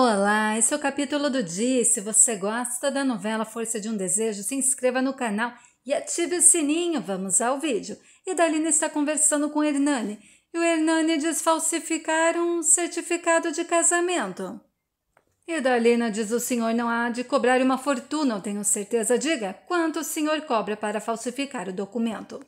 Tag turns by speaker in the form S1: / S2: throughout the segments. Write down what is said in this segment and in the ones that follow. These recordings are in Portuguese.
S1: Olá, esse é o capítulo do dia. Se você gosta da novela Força de um Desejo, se inscreva no canal e ative o sininho. Vamos ao vídeo. E Dalina está conversando com Hernani. E o Hernani diz falsificar um certificado de casamento. E Dalina diz: o senhor não há de cobrar uma fortuna, eu tenho certeza. Diga quanto o senhor cobra para falsificar o documento.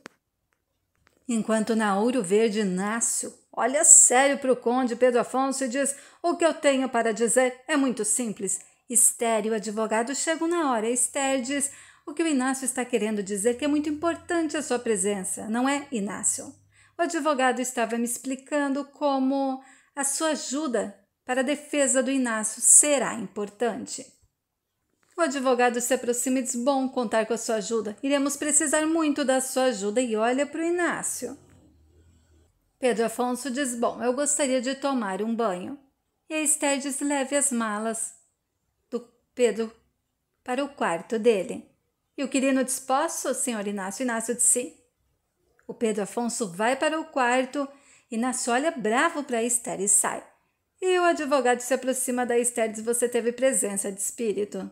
S1: Enquanto na Verde, Inácio Olha sério para o conde Pedro Afonso e diz: O que eu tenho para dizer é muito simples. Esther e o advogado chegam na hora. Esther diz: O que o Inácio está querendo dizer que é muito importante a sua presença, não é, Inácio? O advogado estava me explicando como a sua ajuda para a defesa do Inácio será importante. O advogado se aproxima e diz: Bom contar com a sua ajuda. Iremos precisar muito da sua ajuda e olha para o Inácio. Pedro Afonso diz: Bom, eu gostaria de tomar um banho. E a Esther diz: leve as malas do Pedro para o quarto dele. E o querido diz: Posso, senhor Inácio? Inácio disse: Sim. O Pedro Afonso vai para o quarto. Inácio olha bravo para Esther e sai. E o advogado se aproxima da Esther e diz: Você teve presença de espírito.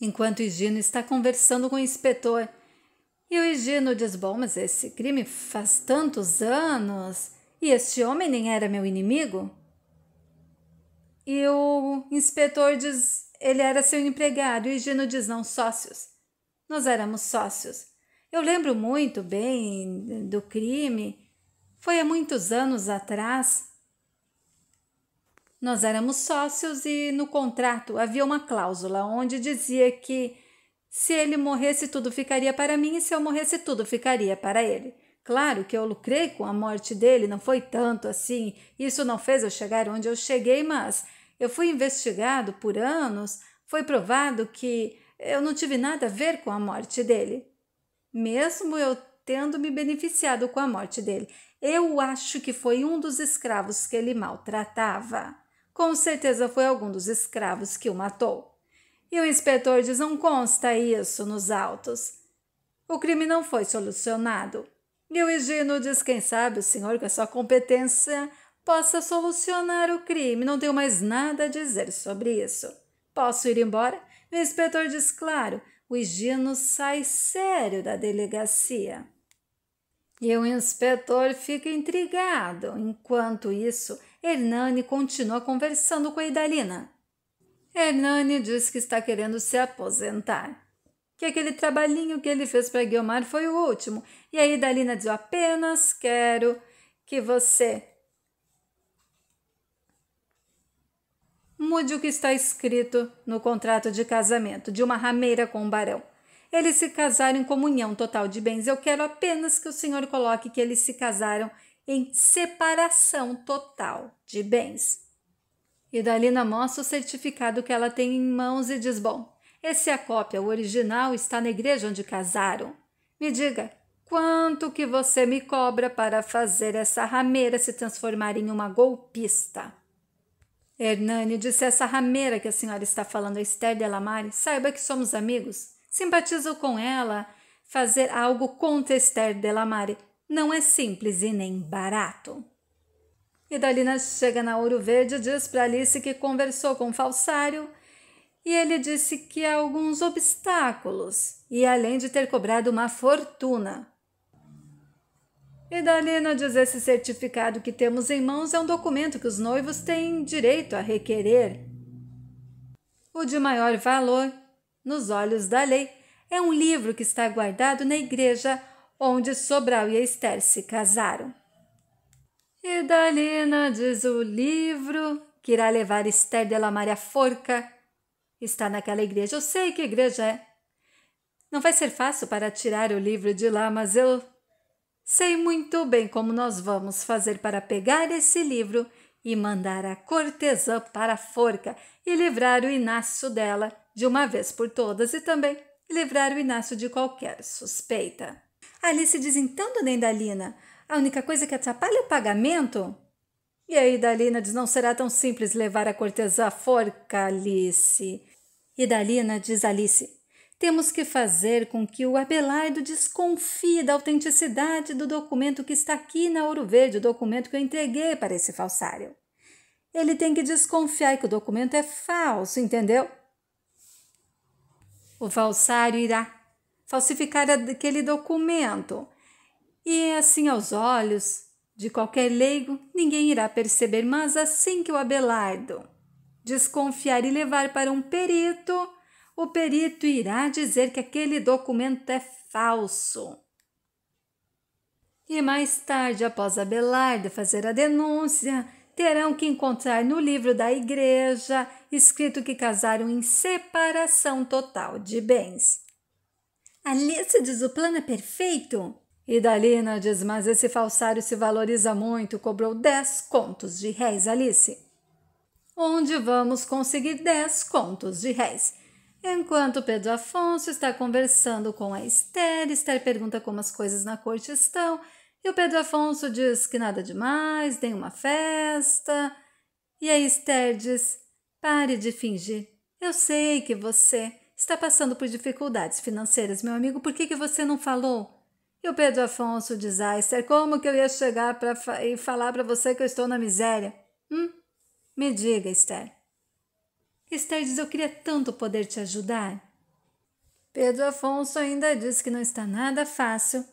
S1: Enquanto Higino está conversando com o inspetor, e o Higino diz: Bom, mas esse crime faz tantos anos e este homem nem era meu inimigo? E o inspetor diz: Ele era seu empregado. E Higino diz: Não, sócios. Nós éramos sócios. Eu lembro muito bem do crime. Foi há muitos anos atrás. Nós éramos sócios e no contrato havia uma cláusula onde dizia que se ele morresse, tudo ficaria para mim, e se eu morresse, tudo ficaria para ele. Claro que eu lucrei com a morte dele, não foi tanto assim. Isso não fez eu chegar onde eu cheguei, mas eu fui investigado por anos, foi provado que eu não tive nada a ver com a morte dele. Mesmo eu tendo me beneficiado com a morte dele, eu acho que foi um dos escravos que ele maltratava. Com certeza foi algum dos escravos que o matou e o inspetor diz não consta isso nos autos. O crime não foi solucionado. E o Higino diz: quem sabe o senhor, com a sua competência, possa solucionar o crime. Não tenho mais nada a dizer sobre isso. Posso ir embora? O inspetor diz: claro. O Higino sai sério da delegacia. E o inspetor fica intrigado. Enquanto isso, Hernani continua conversando com a Idalina. Hernani diz que está querendo se aposentar. Que aquele trabalhinho que ele fez para Guiomar foi o último. E aí Dalina diz: apenas quero que você mude o que está escrito no contrato de casamento de uma rameira com um barão. Eles se casaram em comunhão total de bens. Eu quero apenas que o senhor coloque que eles se casaram em separação total de bens. E Dalina mostra o certificado que ela tem em mãos e diz: Bom, esse é a cópia, o original está na igreja onde casaram. Me diga, quanto que você me cobra para fazer essa rameira se transformar em uma golpista? Hernani disse: Essa rameira que a senhora está falando, Esther Delamare, saiba que somos amigos. Simpatizo com ela. Fazer algo contra Esther Delamare não é simples e nem barato. E Dalina chega na Ouro Verde e diz para Alice que conversou com o falsário e ele disse que há alguns obstáculos e além de ter cobrado uma fortuna. E Dalina diz esse certificado que temos em mãos é um documento que os noivos têm direito a requerer. O de maior valor, nos olhos da lei, é um livro que está guardado na igreja onde Sobral e Esther se casaram. E Dalina diz o livro que irá levar Esther della Maria Forca. Está naquela igreja. Eu sei que igreja é. Não vai ser fácil para tirar o livro de lá, mas eu sei muito bem como nós vamos fazer para pegar esse livro e mandar a cortesã para a forca e livrar o Inácio dela de uma vez por todas e também livrar o Inácio de qualquer suspeita. Alice diz então, Dona Indalina, a única coisa é que atrapalha é o pagamento. E aí, Dalina diz: não será tão simples levar a cortesã à forca, Alice. E Dalina diz: Alice, temos que fazer com que o Abelardo desconfie da autenticidade do documento que está aqui na Ouro Verde, o documento que eu entreguei para esse falsário. Ele tem que desconfiar que o documento é falso, entendeu? O falsário irá falsificar aquele documento e assim aos olhos de qualquer leigo, ninguém irá perceber, mas assim que o Abelardo desconfiar e levar para um perito, o perito irá dizer que aquele documento é falso. E mais tarde, após Abelardo fazer a denúncia, terão que encontrar no livro da igreja escrito que casaram em separação total de bens. Alice diz o plano é perfeito? E Dalina diz: Mas esse falsário se valoriza muito, cobrou 10 contos de réis, Alice. Onde vamos conseguir 10 contos de réis? Enquanto Pedro Afonso está conversando com a Esther, Esther pergunta como as coisas na corte estão, e o Pedro Afonso diz que nada demais, tem uma festa. E a Esther diz: Pare de fingir. Eu sei que você está passando por dificuldades financeiras, meu amigo, por que, que você não falou? E o Pedro Afonso, diz: "Aster, ah, como que eu ia chegar pra fa e falar para você que eu estou na miséria? Hum? Me diga, Esther. Esther diz, eu queria tanto poder te ajudar. Pedro Afonso ainda diz que não está nada fácil,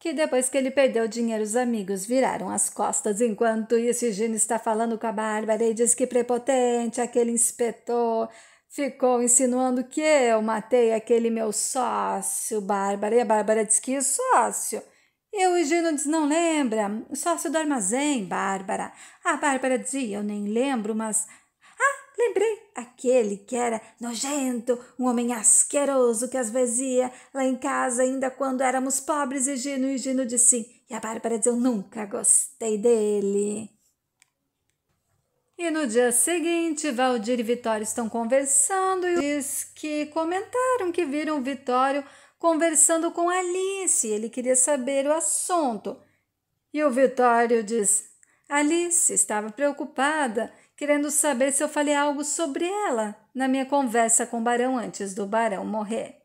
S1: que depois que ele perdeu o dinheiro, os amigos viraram as costas. Enquanto isso, Gina está falando com a Bárbara e diz que prepotente, aquele inspetor, Ficou insinuando que eu matei aquele meu sócio, Bárbara. E a Bárbara diz que sócio. E o Gino diz, não lembra? Sócio do armazém, Bárbara. A Bárbara diz, eu nem lembro, mas... Ah, lembrei. Aquele que era nojento, um homem asqueroso que às vezes ia lá em casa ainda quando éramos pobres, Higino. E Gino disse sim. E a Bárbara diz, eu nunca gostei dele. E no dia seguinte, Valdir e Vitório estão conversando e diz que comentaram que viram Vitório conversando com Alice. Ele queria saber o assunto. E o Vitório diz: Alice estava preocupada, querendo saber se eu falei algo sobre ela na minha conversa com o Barão antes do Barão morrer.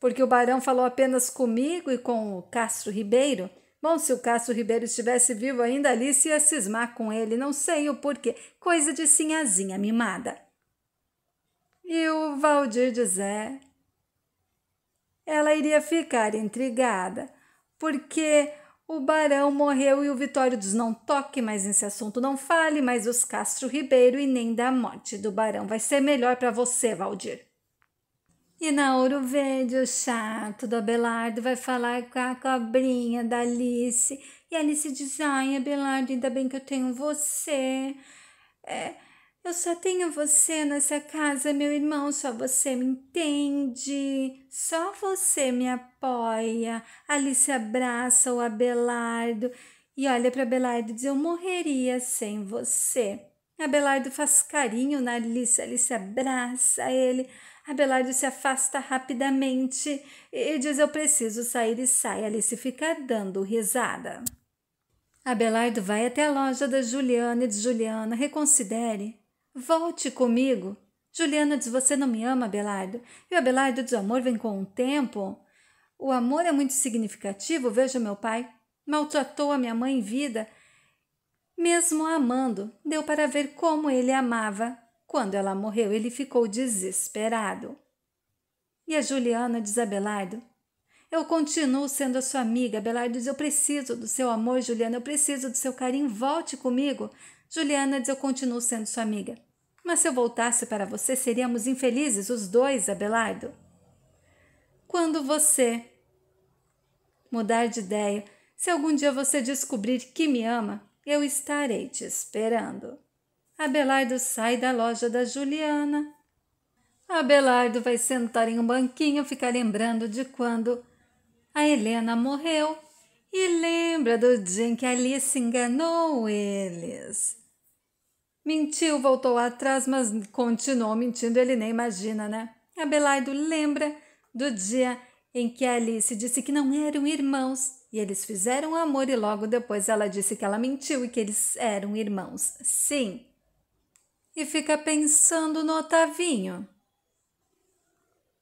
S1: Porque o Barão falou apenas comigo e com o Castro Ribeiro Bom, se o Cássio Ribeiro estivesse vivo ainda, Alice ia cismar com ele, não sei o porquê. Coisa de sinhazinha mimada. E o Valdir de Zé? Ela iria ficar intrigada, porque o Barão morreu e o Vitório diz: não toque mais nesse assunto, não fale mais os Castro Ribeiro e nem da morte do Barão. Vai ser melhor para você, Valdir. E na Ouro Verde, o chato do Abelardo vai falar com a cobrinha da Alice. E Alice diz: Ai, Abelardo, ainda bem que eu tenho você. É, eu só tenho você nessa casa, meu irmão. Só você me entende. Só você me apoia. Alice abraça o Abelardo e olha para Abelardo e diz: Eu morreria sem você. Abelardo faz carinho na Alice, Alice abraça ele. Abelardo se afasta rapidamente e diz: Eu preciso sair e sai. Alice fica dando risada. Abelardo vai até a loja da Juliana e diz: Juliana, reconsidere. Volte comigo. Juliana diz: Você não me ama, Abelardo. E o Abelardo diz: O amor vem com o tempo. O amor é muito significativo. Veja meu pai. Maltratou a minha mãe em vida mesmo amando, deu para ver como ele amava. Quando ela morreu, ele ficou desesperado. E a Juliana diz a Belardo: Eu continuo sendo a sua amiga. Belardo diz: Eu preciso do seu amor, Juliana, eu preciso do seu carinho, volte comigo. Juliana diz: Eu continuo sendo sua amiga. Mas se eu voltasse para você, seríamos infelizes os dois, Abelardo. Quando você mudar de ideia, se algum dia você descobrir que me ama, eu estarei te esperando. Abelardo sai da loja da Juliana. Abelardo vai sentar em um banquinho, ficar lembrando de quando a Helena morreu e lembra do dia em que Alice enganou eles. Mentiu, voltou atrás, mas continuou mentindo, ele nem imagina, né? Abelardo lembra do dia em que Alice disse que não eram irmãos e eles fizeram amor e logo depois ela disse que ela mentiu e que eles eram irmãos. Sim. E fica pensando no Otavinho.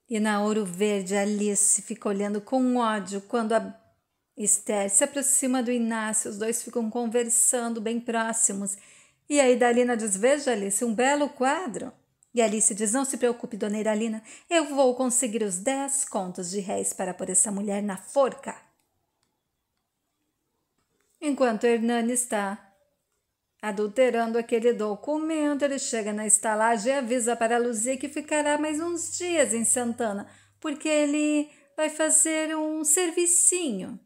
S1: E na Ouro Verde, Alice fica olhando com ódio quando a Esther se aproxima do Inácio. Os dois ficam conversando bem próximos. E aí Dalina diz: Veja, Alice, um belo quadro. E Alice diz: Não se preocupe, dona Iralina, eu vou conseguir os dez contos de réis para pôr essa mulher na forca. Enquanto Hernani está adulterando aquele documento, ele chega na estalagem e avisa para Luzia que ficará mais uns dias em Santana, porque ele vai fazer um servicinho.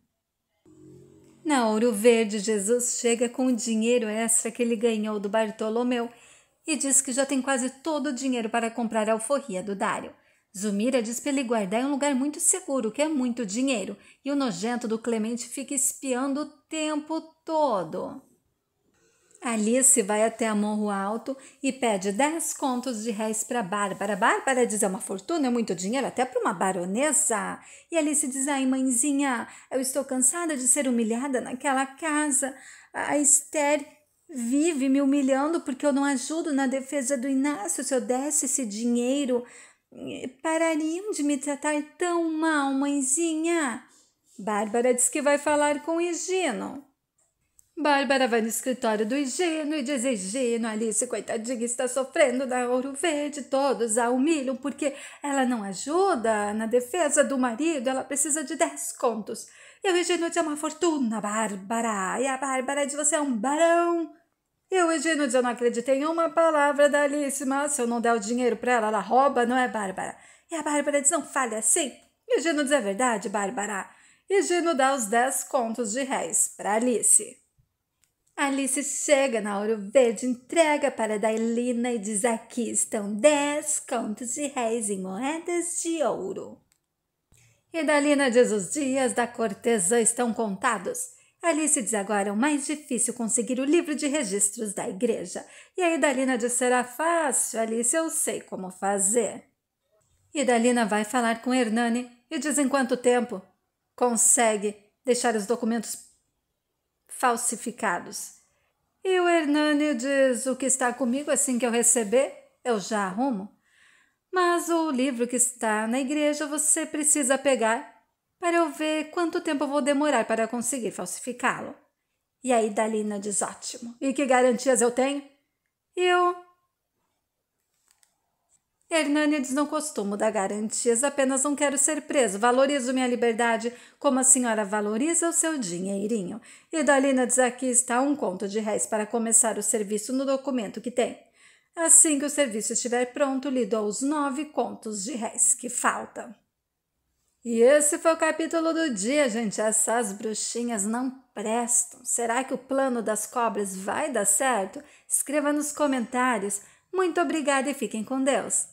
S1: Na Ouro Verde, Jesus chega com o dinheiro extra que ele ganhou do Bartolomeu e diz que já tem quase todo o dinheiro para comprar a alforria do Dário. Zumira diz para ele guardar em um lugar muito seguro, que é muito dinheiro, e o nojento do Clemente fica espiando o tempo todo. Alice vai até a Morro Alto e pede 10 contos de réis para Bárbara. Bárbara diz é uma fortuna, é muito dinheiro, até para uma baronesa. E Alice diz, ai mãezinha, eu estou cansada de ser humilhada naquela casa. A Esther vive me humilhando porque eu não ajudo na defesa do Inácio. Se eu desse esse dinheiro, eh, parariam de me tratar tão mal, mãezinha. Bárbara diz que vai falar com o Higino. Bárbara vai no escritório do Higino e diz: Higino, Alice, coitadinha, está sofrendo da ouro verde. Todos a humilham porque ela não ajuda na defesa do marido, ela precisa de 10 contos. E o Higino te é uma fortuna, Bárbara. E a Bárbara de Você é um barão. E o Egino diz: Eu não acreditei em uma palavra da Alice, mas se eu não der o dinheiro para ela, ela rouba, não é, Bárbara? E a Bárbara diz: Não fale assim. E Gino diz: É verdade, Bárbara. E Gino dá os 10 contos de réis para Alice. Alice chega na Ouro Verde, entrega para Dailina e diz: Aqui estão 10 contos de réis em moedas de ouro. E Dalina diz: Os dias da cortesã estão contados. Alice diz agora o mais difícil conseguir o livro de registros da igreja. E aí Dalina diz: será fácil, Alice, eu sei como fazer. E Dalina vai falar com Hernani e diz em quanto tempo consegue deixar os documentos falsificados. E o Hernani diz: o que está comigo assim que eu receber, eu já arrumo. Mas o livro que está na igreja você precisa pegar para eu ver quanto tempo vou demorar para conseguir falsificá-lo. E aí Dalina diz ótimo. E que garantias eu tenho? Eu. diz: não costumo dar garantias, apenas não quero ser preso. Valorizo minha liberdade como a senhora valoriza o seu dinheirinho. E Dalina diz aqui está um conto de réis para começar o serviço no documento que tem. Assim que o serviço estiver pronto, lhe dou os nove contos de réis que faltam. E esse foi o capítulo do dia, gente. Essas bruxinhas não prestam. Será que o plano das cobras vai dar certo? Escreva nos comentários. Muito obrigada e fiquem com Deus.